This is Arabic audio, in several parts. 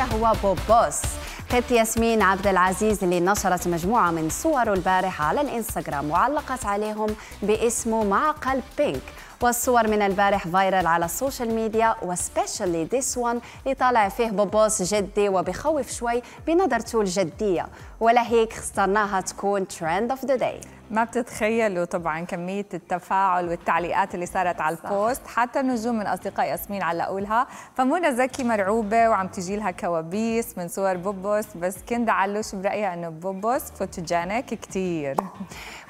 هذا هو بوب بوس خبت ياسمين عبد العزيز اللي نشرت مجموعة من صوره البارحة على الإنستغرام وعلقت عليهم باسمه مع قلب بينك والصور من البارح فايرل على السوشيال ميديا وسبيشالي ذيس وان اللي طالع فيه بوبوس جدي وبخوف شوي بنظرته الجديه ولهيك اخترناها تكون ترند اوف ذا داي ما بتتخيلوا طبعا كمية التفاعل والتعليقات اللي صارت على البوست حتى نجوم من أصدقاء ياسمين على لها فمنى زكي مرعوبة وعم تجي لها كوابيس من صور بوبوس بس كندا علوش برأيها أنه بوبوس فوتوجينيك كتير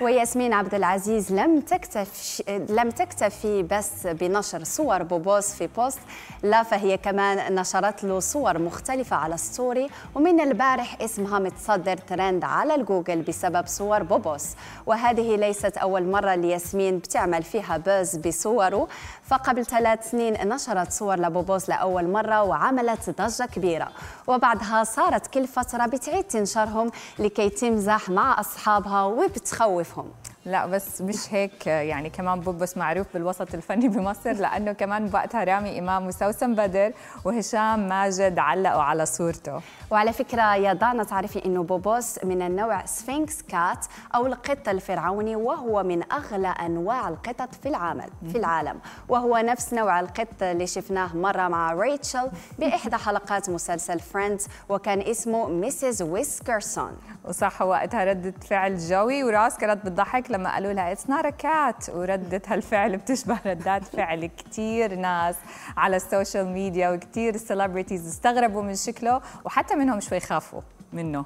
وياسمين عبد العزيز لم تكتف لم تكتف يكتفي بس بنشر صور بوبوس في بوست لا فهي كمان نشرت له صور مختلفة على ستوري ومن البارح اسمها متصدر ترند على الجوجل بسبب صور بوبوس وهذه ليست أول مرة لياسمين بتعمل فيها بوز بصوره فقبل ثلاث سنين نشرت صور لبوبوس لأول مرة وعملت ضجة كبيرة وبعدها صارت كل فترة بتعيد تنشرهم لكي تمزح مع أصحابها وبتخوفهم لا بس مش هيك يعني كمان بوبس معروف بالوسط الفني بمصر لانه كمان وقتها رامي امام وسوسن بدر وهشام ماجد علقوا على صورته وعلى فكره يا دانا تعرفي انه بوبوس من النوع سفينكس كات او القط الفرعوني وهو من اغلى انواع القطط في العمل في العالم وهو نفس نوع القط اللي شفناه مره مع ريتشل باحدى حلقات مسلسل فريندز وكان اسمه ميسز ويسكرسون وصح وقتها ردة فعل جوي وراس كانت بتضحك لما قالوا لها اتس نوت كات وردة هالفعل بتشبه ردات فعل كثير ناس على السوشيال ميديا وكثير السليبرتيز استغربوا من شكله وحتى منهم شوي خافوا منه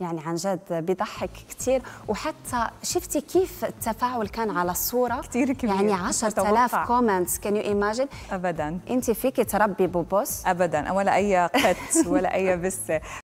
يعني عن جد بيضحك كثير وحتى شفتي كيف التفاعل كان على الصوره كثير كبير يعني 10000 كومنتس كان يو ايماجين ابدا انت فيكي تربي بوبوس ابدا ولا اي قط ولا اي بسه